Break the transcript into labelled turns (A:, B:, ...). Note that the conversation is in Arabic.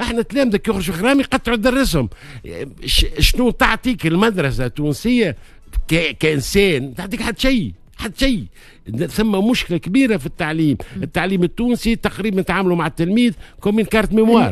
A: احنا تلامذة كي يخرجوا غرام يقطعوا درسهم شنو تعطيك المدرسة التونسية كإنسان تعطيك حد شيء حد شيء ثم مشكله كبيره في التعليم التعليم التونسي تقريبا تعاملوا مع التلميذ كومين كارت ميموار